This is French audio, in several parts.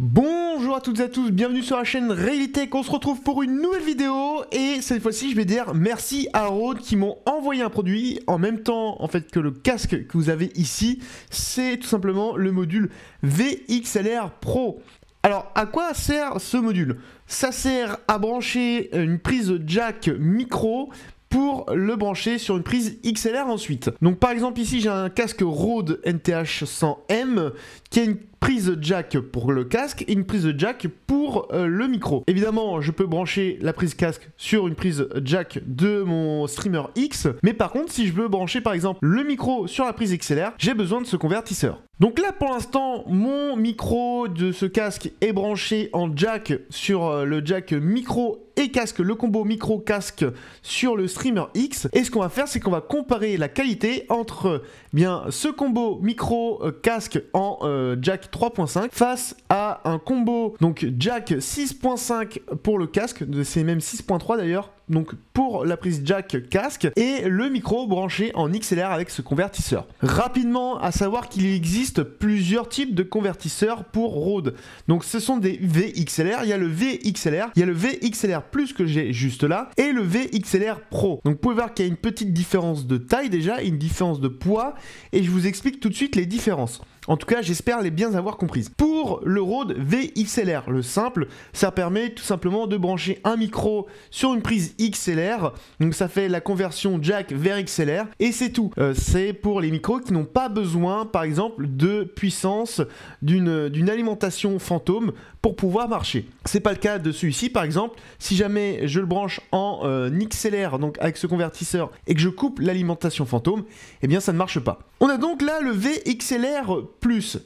Bonjour à toutes et à tous, bienvenue sur la chaîne Réalité qu'on se retrouve pour une nouvelle vidéo et cette fois-ci je vais dire merci à Rode qui m'ont envoyé un produit en même temps en fait que le casque que vous avez ici c'est tout simplement le module VXLR Pro alors, à quoi sert ce module Ça sert à brancher une prise jack micro pour le brancher sur une prise XLR ensuite. Donc par exemple ici j'ai un casque Rode NTH 100M qui a une prise jack pour le casque et une prise jack pour euh, le micro. Évidemment, je peux brancher la prise casque sur une prise jack de mon streamer X, mais par contre, si je veux brancher par exemple le micro sur la prise XLR, j'ai besoin de ce convertisseur. Donc là pour l'instant mon micro de ce casque est branché en jack sur euh, le jack micro et casque, le combo micro casque sur le streamer X. Et ce qu'on va faire c'est qu'on va comparer la qualité entre bien ce combo micro euh, casque en jack 3.5 face à un combo donc jack 6.5 pour le casque, c'est même 6.3 d'ailleurs donc pour la prise jack casque et le micro branché en XLR avec ce convertisseur. Rapidement, à savoir qu'il existe plusieurs types de convertisseurs pour Rode. Donc ce sont des VXLR, il y a le VXLR, il y a le VXLR Plus que j'ai juste là et le VXLR Pro. Donc vous pouvez voir qu'il y a une petite différence de taille déjà, une différence de poids et je vous explique tout de suite les différences. En tout cas, j'espère les bien avoir comprises. Pour le Rode VXLR, le simple, ça permet tout simplement de brancher un micro sur une prise XLR, donc ça fait la conversion jack vers XLR, et c'est tout. Euh, c'est pour les micros qui n'ont pas besoin, par exemple, de puissance d'une alimentation fantôme pour pouvoir marcher. C'est pas le cas de celui-ci, par exemple, si jamais je le branche en euh, XLR, donc avec ce convertisseur, et que je coupe l'alimentation fantôme, eh bien ça ne marche pas. On a donc là le VXLR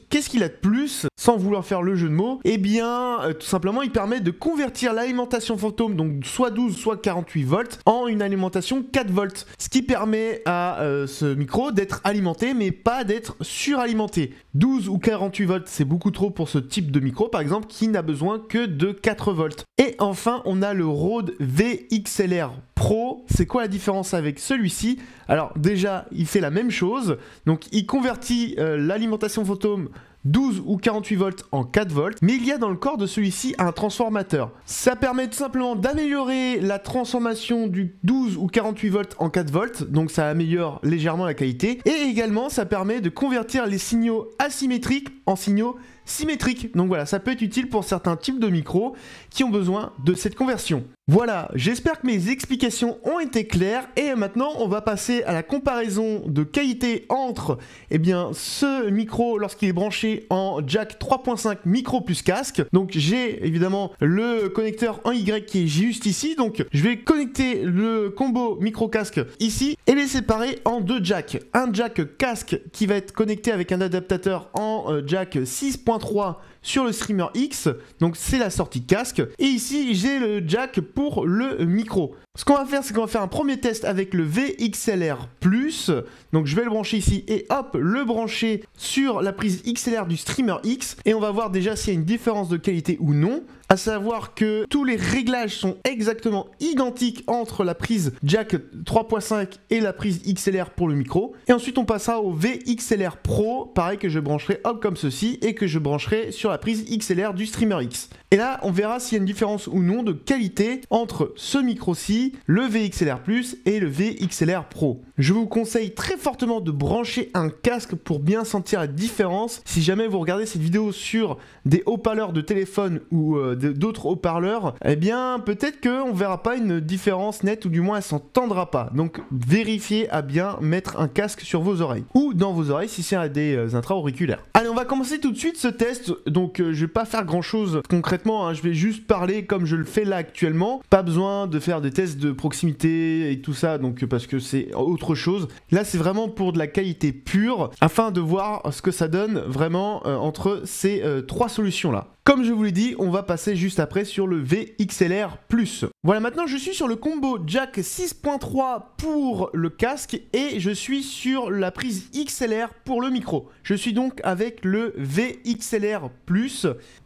Qu'est-ce qu'il a de plus Sans vouloir faire le jeu de mots, eh bien, euh, tout simplement, il permet de convertir l'alimentation fantôme, donc soit 12, soit 48 volts, en une alimentation 4 volts. Ce qui permet à euh, ce micro d'être alimenté, mais pas d'être suralimenté. 12 ou 48 volts, c'est beaucoup trop pour ce type de micro, par exemple, qui n'a besoin que de 4 volts. Et enfin, on a le Rode VXLR. Pro. C'est quoi la différence avec celui-ci Alors déjà, il fait la même chose. Donc il convertit euh, l'alimentation photome 12 ou 48 volts en 4 volts, mais il y a dans le corps de celui-ci un transformateur. Ça permet tout simplement d'améliorer la transformation du 12 ou 48 volts en 4 volts, donc ça améliore légèrement la qualité, et également ça permet de convertir les signaux asymétriques en signaux symétrique. Donc voilà, ça peut être utile pour certains types de micros qui ont besoin de cette conversion. Voilà, j'espère que mes explications ont été claires et maintenant on va passer à la comparaison de qualité entre eh bien, ce micro lorsqu'il est branché en jack 3.5 micro plus casque. Donc j'ai évidemment le connecteur en Y qui est juste ici, donc je vais connecter le combo micro casque ici et les séparer en deux jacks. Un jack casque qui va être connecté avec un adaptateur en euh, jack 6.5 3 sur le streamer X, donc c'est la sortie casque. Et ici, j'ai le jack pour le micro. Ce qu'on va faire, c'est qu'on va faire un premier test avec le VXLR+. Donc je vais le brancher ici et hop, le brancher sur la prise XLR du streamer X. Et on va voir déjà s'il y a une différence de qualité ou non. À savoir que tous les réglages sont exactement identiques entre la prise jack 3.5 et la prise XLR pour le micro. Et ensuite, on passera au VXLR Pro. Pareil que je brancherai hop comme ceci et que je brancherai sur la prise XLR du Streamer X. Et là, on verra s'il y a une différence ou non de qualité entre ce micro-ci, le VXLR Plus et le VXLR Pro. Je vous conseille très fortement de brancher un casque pour bien sentir la différence. Si jamais vous regardez cette vidéo sur des haut-parleurs de téléphone ou euh, d'autres haut-parleurs, eh bien peut-être qu'on ne verra pas une différence nette ou du moins elle s'entendra pas. Donc vérifiez à bien mettre un casque sur vos oreilles ou dans vos oreilles si c'est des euh, intra-auriculaires. Allez, on va commencer tout de suite ce test de donc je euh, je vais pas faire grand chose concrètement, hein. je vais juste parler comme je le fais là actuellement, pas besoin de faire des tests de proximité et tout ça, donc euh, parce que c'est autre chose. Là c'est vraiment pour de la qualité pure, afin de voir ce que ça donne vraiment euh, entre ces trois solutions là. Comme je vous l'ai dit, on va passer juste après sur le VXLR+. Voilà, maintenant je suis sur le combo jack 6.3 pour le casque et je suis sur la prise XLR pour le micro. Je suis donc avec le VXLR+.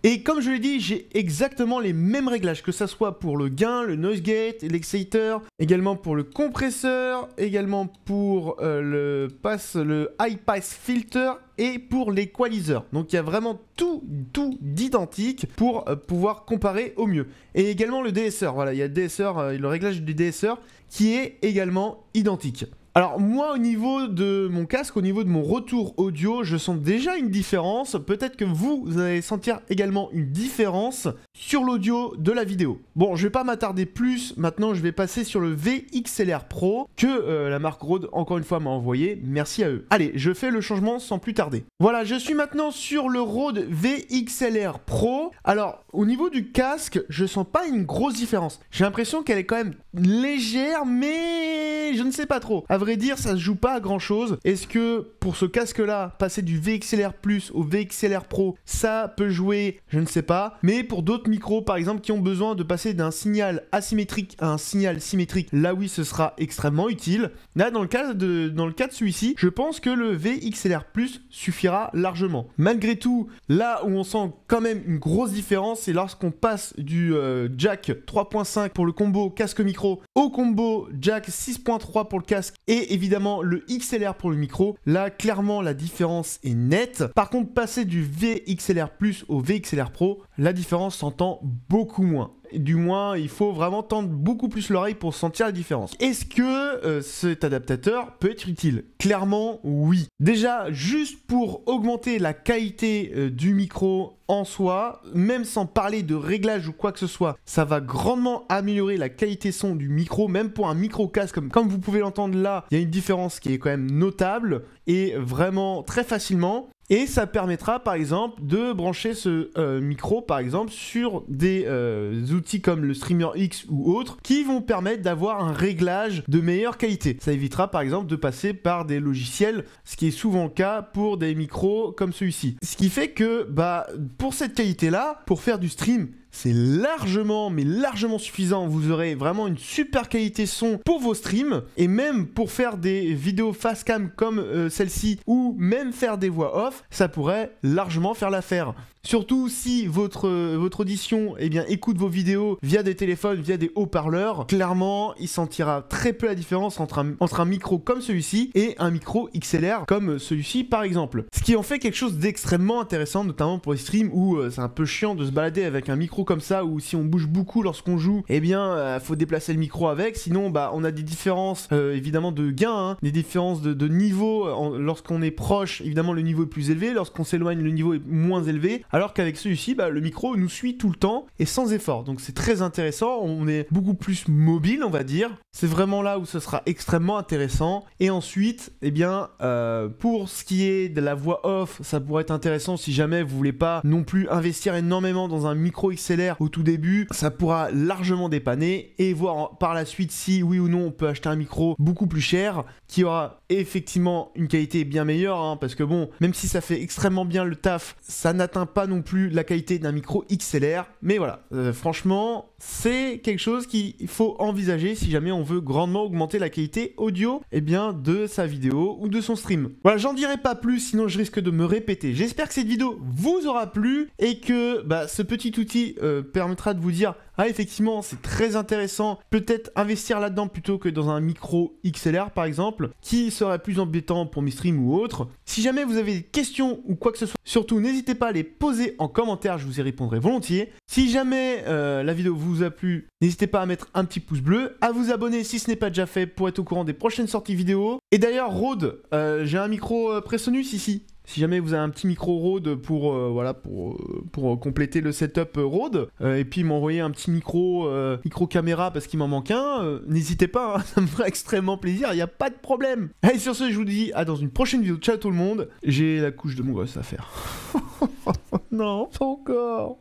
Et comme je l'ai dit, j'ai exactement les mêmes réglages, que ça soit pour le gain, le noise gate, l'exciter, également pour le compresseur, également pour euh, le, passe le high pass filter et pour l'équaliseur. Donc il y a vraiment tout, tout d'identique pour euh, pouvoir comparer au mieux. Et également le DSR, voilà, il y a le euh, réglage du DSR qui est également identique. Alors moi au niveau de mon casque, au niveau de mon retour audio, je sens déjà une différence. Peut-être que vous, allez sentir également une différence sur l'audio de la vidéo. Bon, je vais pas m'attarder plus. Maintenant, je vais passer sur le VXLR Pro que euh, la marque Rode encore une fois m'a envoyé. Merci à eux. Allez, je fais le changement sans plus tarder. Voilà, je suis maintenant sur le Rode VXLR Pro. Alors au niveau du casque, je sens pas une grosse différence. J'ai l'impression qu'elle est quand même légère, mais je ne sais pas trop dire, ça se joue pas à grand chose. Est-ce que pour ce casque-là, passer du VXLR Plus au VXLR Pro, ça peut jouer Je ne sais pas. Mais pour d'autres micros, par exemple, qui ont besoin de passer d'un signal asymétrique à un signal symétrique, là oui, ce sera extrêmement utile. Là, dans le cas de, dans le cas de celui-ci, je pense que le VXLR Plus suffira largement. Malgré tout, là où on sent quand même une grosse différence, c'est lorsqu'on passe du euh, jack 3.5 pour le combo casque micro au combo, jack 6.3 pour le casque et évidemment le XLR pour le micro. Là, clairement, la différence est nette. Par contre, passer du VXLR Plus au VXLR Pro, la différence s'entend beaucoup moins du moins il faut vraiment tendre beaucoup plus l'oreille pour sentir la différence. Est-ce que euh, cet adaptateur peut être utile Clairement oui. Déjà, juste pour augmenter la qualité euh, du micro en soi, même sans parler de réglage ou quoi que ce soit, ça va grandement améliorer la qualité son du micro, même pour un micro casque comme, comme vous pouvez l'entendre là, il y a une différence qui est quand même notable et vraiment très facilement et ça permettra par exemple de brancher ce euh, micro par exemple sur des euh, outils comme le Streamer X ou autres qui vont permettre d'avoir un réglage de meilleure qualité. Ça évitera par exemple de passer par des logiciels, ce qui est souvent le cas pour des micros comme celui-ci. Ce qui fait que bah, pour cette qualité là, pour faire du stream c'est largement, mais largement suffisant. Vous aurez vraiment une super qualité son pour vos streams et même pour faire des vidéos face cam comme euh, celle-ci ou même faire des voix off, ça pourrait largement faire l'affaire. Surtout si votre, euh, votre audition eh bien, écoute vos vidéos via des téléphones, via des haut-parleurs, clairement il sentira très peu la différence entre un, entre un micro comme celui-ci et un micro XLR comme celui-ci par exemple. Ce qui en fait quelque chose d'extrêmement intéressant, notamment pour les streams où euh, c'est un peu chiant de se balader avec un micro comme ça ou si on bouge beaucoup lorsqu'on joue, eh bien euh, faut déplacer le micro avec. Sinon, bah on a des différences euh, évidemment de gains, hein. des différences de, niveau. Euh, lorsqu'on est proche, évidemment le niveau est plus élevé. Lorsqu'on s'éloigne, le niveau est moins élevé. Alors qu'avec celui-ci, bah, le micro nous suit tout le temps et sans effort. Donc c'est très intéressant. On est beaucoup plus mobile, on va dire. C'est vraiment là où ce sera extrêmement intéressant. Et ensuite, eh bien pour ce qui est de la voix off, ça pourrait être intéressant si jamais vous voulez pas non plus investir énormément dans un micro XL au tout début, ça pourra largement dépanner et voir par la suite si oui ou non on peut acheter un micro beaucoup plus cher qui aura effectivement une qualité bien meilleure hein, parce que bon, même si ça fait extrêmement bien le taf, ça n'atteint pas non plus la qualité d'un micro XLR. Mais voilà, euh, franchement, c'est quelque chose qu'il faut envisager si jamais on veut grandement augmenter la qualité audio et eh bien, de sa vidéo ou de son stream. Voilà, j'en dirai pas plus sinon je risque de me répéter. J'espère que cette vidéo vous aura plu et que bah, ce petit outil euh, permettra de vous dire ah effectivement c'est très intéressant, peut-être investir là-dedans plutôt que dans un micro XLR par exemple, qui serait plus embêtant pour mes streams ou autre. Si jamais vous avez des questions ou quoi que ce soit, surtout n'hésitez pas à les poser en commentaire, je vous y répondrai volontiers. Si jamais euh, la vidéo vous a plu, n'hésitez pas à mettre un petit pouce bleu, à vous abonner si ce n'est pas déjà fait pour être au courant des prochaines sorties vidéo. Et d'ailleurs Rode, euh, j'ai un micro Presonus ici, si jamais vous avez un petit micro Rode pour euh, voilà pour, euh, pour euh, compléter le setup Rode et puis m'envoyer un petit micro micro caméra parce qu'il m'en manque un, n'hésitez pas, hein, ça me ferait extrêmement plaisir, il n'y a pas de problème. Allez sur ce, je vous dis à dans une prochaine vidéo. Ciao tout le monde. J'ai la couche de mon gosse à faire. non, pas encore.